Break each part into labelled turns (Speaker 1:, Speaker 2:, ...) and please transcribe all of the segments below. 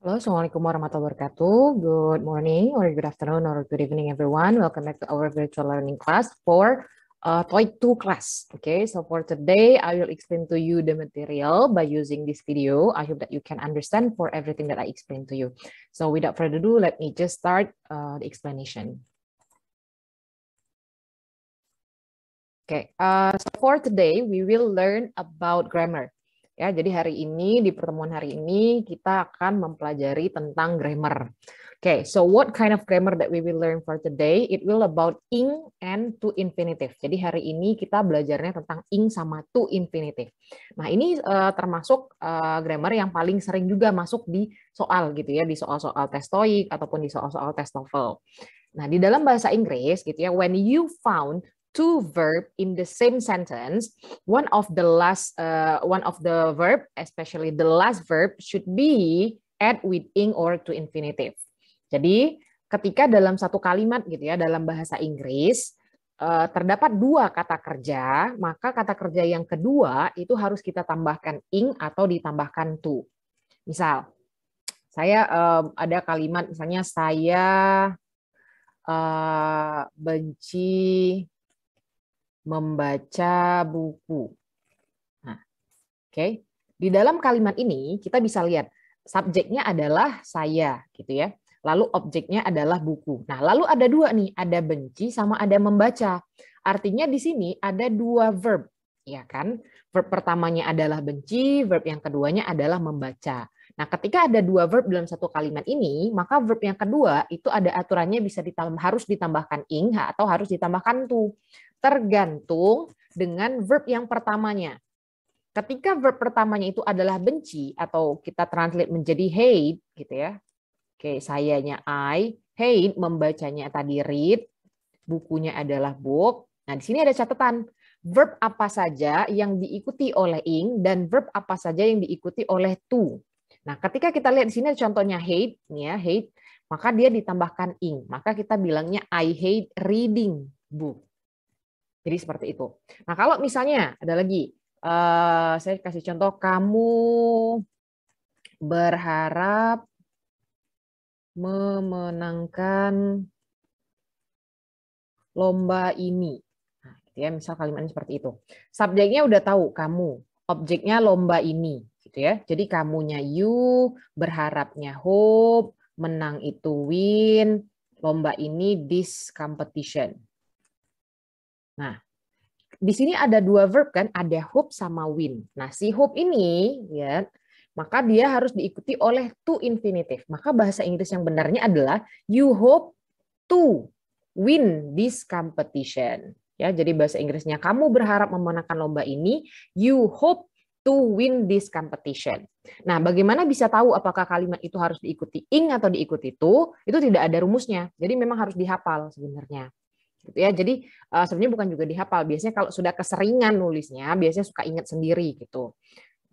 Speaker 1: Halo, Assalamualaikum warahmatullahi wabarakatuh. Good morning or good afternoon or good evening everyone. Welcome back to our virtual learning class for uh, TOEIC 2 class. Okay, so for today, I will explain to you the material by using this video. I hope that you can understand for everything that I explain to you. So without further ado, let me just start uh, the explanation. Okay, uh, so for today, we will learn about grammar. Ya, jadi hari ini di pertemuan hari ini kita akan mempelajari tentang grammar. Oke, okay, so what kind of grammar that we will learn for today? It will about ing and to infinitive. Jadi hari ini kita belajarnya tentang ing sama to infinitive. Nah, ini uh, termasuk uh, grammar yang paling sering juga masuk di soal gitu ya, di soal-soal tes TOEIC ataupun di soal-soal tes TOEFL. Nah, di dalam bahasa Inggris gitu ya, when you found two verb in the same sentence, one of the last uh, one of the verb, especially the last verb should be add with ing or to infinitive. Jadi, ketika dalam satu kalimat gitu ya dalam bahasa Inggris uh, terdapat dua kata kerja, maka kata kerja yang kedua itu harus kita tambahkan ing atau ditambahkan to. Misal, saya um, ada kalimat misalnya saya uh, benci membaca buku. Nah, Oke, okay. di dalam kalimat ini kita bisa lihat subjeknya adalah saya, gitu ya. Lalu objeknya adalah buku. Nah, lalu ada dua nih, ada benci sama ada membaca. Artinya di sini ada dua verb, ya kan? Verb pertamanya adalah benci, verb yang keduanya adalah membaca. Nah, ketika ada dua verb dalam satu kalimat ini, maka verb yang kedua itu ada aturannya bisa ditambah, harus ditambahkan ing atau harus ditambahkan to tergantung dengan verb yang pertamanya. Ketika verb pertamanya itu adalah benci atau kita translate menjadi hate gitu ya. Oke, sayanya I, hate membacanya tadi read, bukunya adalah book. Nah, di sini ada catatan verb apa saja yang diikuti oleh ing dan verb apa saja yang diikuti oleh to. Nah, ketika kita lihat di sini contohnya hate ya, hate, maka dia ditambahkan ing. Maka kita bilangnya I hate reading book. Jadi seperti itu. Nah kalau misalnya ada lagi, eh, saya kasih contoh kamu berharap memenangkan lomba ini. Nah, gitu ya, misal kalimatnya seperti itu. Subjeknya udah tahu kamu, objeknya lomba ini, gitu ya. Jadi kamunya you, berharapnya hope, menang itu win, lomba ini this competition. Nah, di sini ada dua verb kan, ada hope sama win. Nah, si hope ini ya, maka dia harus diikuti oleh to infinitive. Maka bahasa Inggris yang benarnya adalah you hope to win this competition. Ya, jadi bahasa Inggrisnya kamu berharap memenangkan lomba ini, you hope to win this competition. Nah, bagaimana bisa tahu apakah kalimat itu harus diikuti ing atau diikuti to? Itu tidak ada rumusnya. Jadi memang harus dihafal sebenarnya gitu ya. Jadi uh, sebenarnya bukan juga dihafal. Biasanya kalau sudah keseringan nulisnya, biasanya suka ingat sendiri gitu.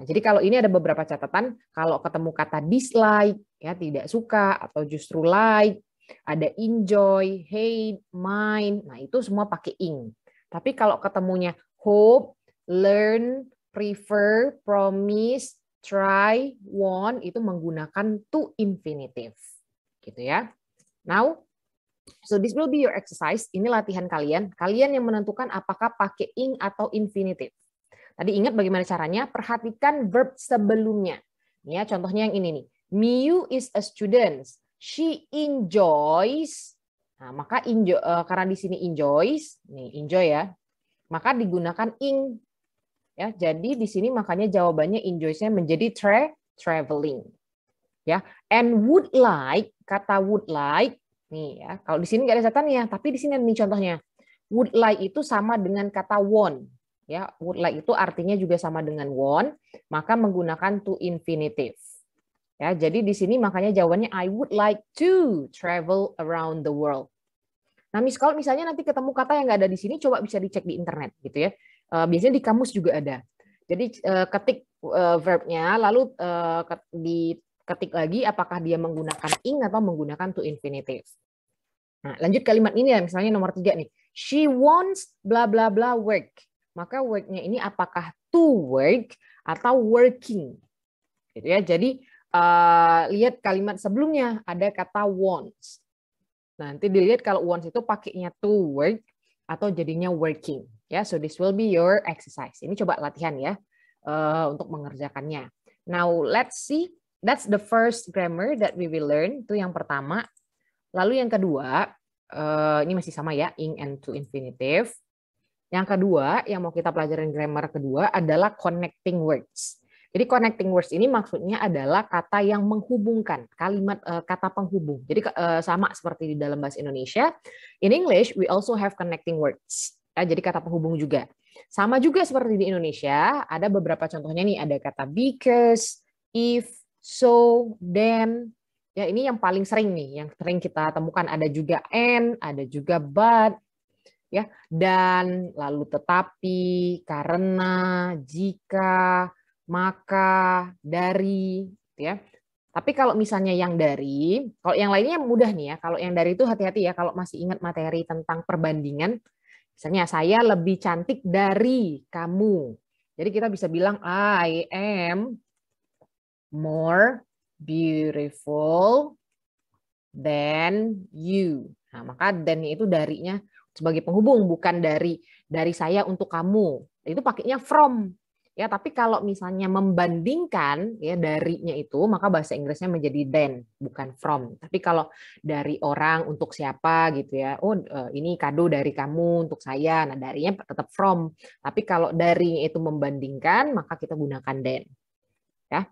Speaker 1: Nah, jadi kalau ini ada beberapa catatan, kalau ketemu kata dislike, ya tidak suka atau justru like, ada enjoy, hate, mind. Nah, itu semua pakai ing. Tapi kalau ketemunya hope, learn, prefer, promise, try, want itu menggunakan to infinitive. Gitu ya. Now, So this will be your exercise. Ini latihan kalian. Kalian yang menentukan apakah pakai ing atau infinitive. Tadi ingat bagaimana caranya? Perhatikan verb sebelumnya. Ya, contohnya yang ini nih. Miu is a student. She enjoys. Nah, maka enjoy, eh, karena di sini enjoys, nih enjoy ya. Maka digunakan ing. Ya, jadi di sini makanya jawabannya enjoys-nya menjadi tra traveling. Ya, and would like kata would like Nih ya, kalau di sini nggak ada catatannya, tapi di sini ada nih contohnya. Would like itu sama dengan kata want. Ya, would like itu artinya juga sama dengan want, maka menggunakan to infinitive. Ya, jadi di sini makanya jawabannya I would like to travel around the world. Nah, mis kalau misalnya nanti ketemu kata yang nggak ada di sini, coba bisa dicek di internet gitu ya. Eh, biasanya di kamus juga ada. Jadi eh, ketik eh, verbnya, lalu di ketik lagi apakah dia menggunakan ing atau menggunakan to infinitive. Nah, lanjut kalimat ini ya, misalnya nomor tiga nih. She wants bla bla bla work. Maka worknya ini apakah to work atau working? Gitu ya. Jadi uh, lihat kalimat sebelumnya ada kata wants. Nah, nanti dilihat kalau wants itu pakainya to work atau jadinya working. Ya, so this will be your exercise. Ini coba latihan ya uh, untuk mengerjakannya. Now let's see that's the first grammar that we will learn. Itu yang pertama. Lalu yang kedua, uh, ini masih sama ya, ing and to infinitive. Yang kedua, yang mau kita pelajarin grammar kedua adalah connecting words. Jadi connecting words ini maksudnya adalah kata yang menghubungkan, kalimat uh, kata penghubung. Jadi uh, sama seperti di dalam bahasa Indonesia, in English we also have connecting words. Ya, jadi kata penghubung juga. Sama juga seperti di Indonesia, ada beberapa contohnya nih, ada kata because, if, so, then. Ya, ini yang paling sering nih, yang sering kita temukan ada juga and, ada juga but, ya dan lalu tetapi karena jika maka dari ya tapi kalau misalnya yang dari kalau yang lainnya mudah nih ya kalau yang dari itu hati-hati ya kalau masih ingat materi tentang perbandingan misalnya saya lebih cantik dari kamu jadi kita bisa bilang I am more beautiful than you. Nah, maka dan itu darinya sebagai penghubung bukan dari dari saya untuk kamu. Itu pakainya from. Ya, tapi kalau misalnya membandingkan ya darinya itu maka bahasa Inggrisnya menjadi then, bukan from. Tapi kalau dari orang untuk siapa gitu ya. Oh, eh, ini kado dari kamu untuk saya. Nah, darinya tetap from. Tapi kalau dari itu membandingkan maka kita gunakan then. Ya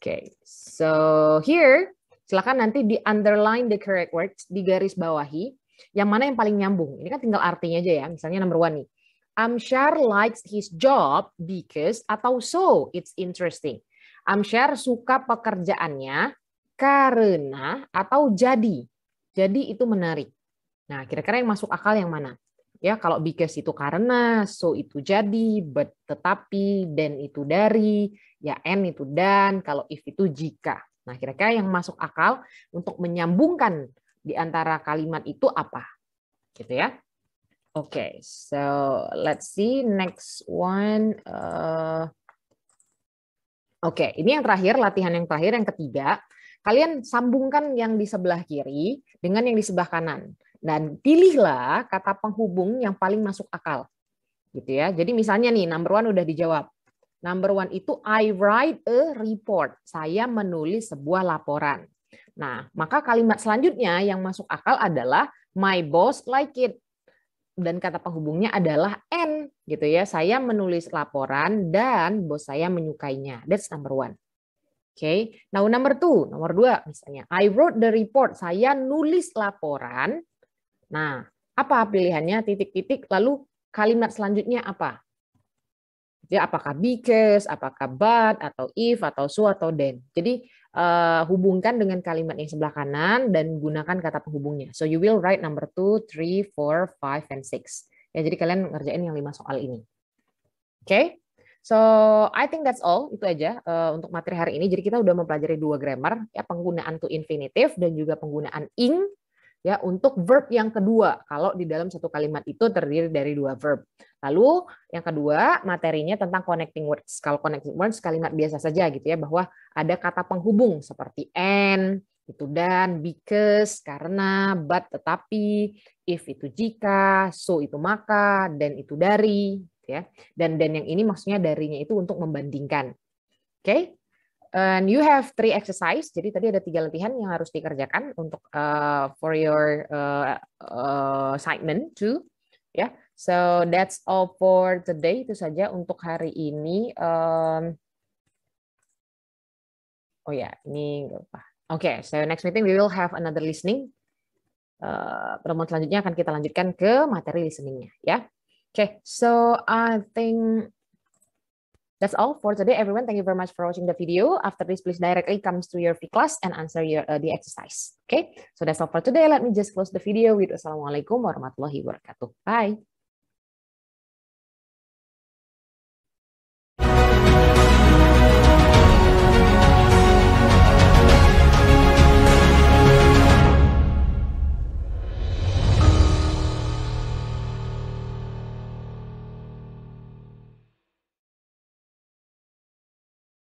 Speaker 1: okay. so here silakan nanti di underline the correct words, di garis bawahi, yang mana yang paling nyambung. Ini kan tinggal artinya aja ya, misalnya nomor one nih. Amshar likes his job because atau so it's interesting. Amshar suka pekerjaannya karena atau jadi. Jadi itu menarik. Nah, kira-kira yang masuk akal yang mana? ya kalau because itu karena, so itu jadi, but tetapi, then itu dari, ya and itu dan, kalau if itu jika. Nah, kira-kira yang masuk akal untuk menyambungkan di antara kalimat itu apa? Gitu ya. Oke, okay, so let's see next one. Uh, Oke, okay, ini yang terakhir, latihan yang terakhir, yang ketiga. Kalian sambungkan yang di sebelah kiri dengan yang di sebelah kanan. Dan pilihlah kata penghubung yang paling masuk akal. Gitu ya. Jadi misalnya nih number one udah dijawab. Number one itu I write a report. Saya menulis sebuah laporan. Nah, maka kalimat selanjutnya yang masuk akal adalah my boss like it. Dan kata penghubungnya adalah and gitu ya. Saya menulis laporan dan bos saya menyukainya. That's number one. Oke, okay. now number two, nomor dua misalnya, I wrote the report. Saya nulis laporan Nah, apa pilihannya titik-titik lalu kalimat selanjutnya apa? Jadi ya, apakah because, apakah but, atau if, atau so, atau then. Jadi uh, hubungkan dengan kalimat yang sebelah kanan dan gunakan kata penghubungnya. So you will write number 2, 3, 4, 5, and 6. Ya, jadi kalian ngerjain yang lima soal ini. Oke? Okay? So I think that's all. Itu aja uh, untuk materi hari ini. Jadi kita udah mempelajari dua grammar, ya penggunaan to infinitive dan juga penggunaan ing ya untuk verb yang kedua kalau di dalam satu kalimat itu terdiri dari dua verb. Lalu yang kedua materinya tentang connecting words. Kalau connecting words kalimat biasa saja gitu ya bahwa ada kata penghubung seperti and itu dan because karena but tetapi if itu jika so itu maka dan itu dari gitu ya dan dan yang ini maksudnya darinya itu untuk membandingkan oke okay? and you have three exercise. Jadi tadi ada tiga latihan yang harus dikerjakan untuk uh, for your uh, uh, assignment too. yeah. so that's all for today. Itu saja untuk hari ini. Um, oh ya, yeah. ini lupa. apa. Oke, okay, so next meeting we will have another listening. Uh, pertemuan selanjutnya akan kita lanjutkan ke materi listeningnya. Ya, yeah. oke. Okay, so I think That's all for today, everyone. Thank you very much for watching the video. After this, please directly come to your free class and answer your uh, the exercise. Okay, so that's all for today. Let me just close the video with Assalamualaikum warahmatullahi wabarakatuh. Bye.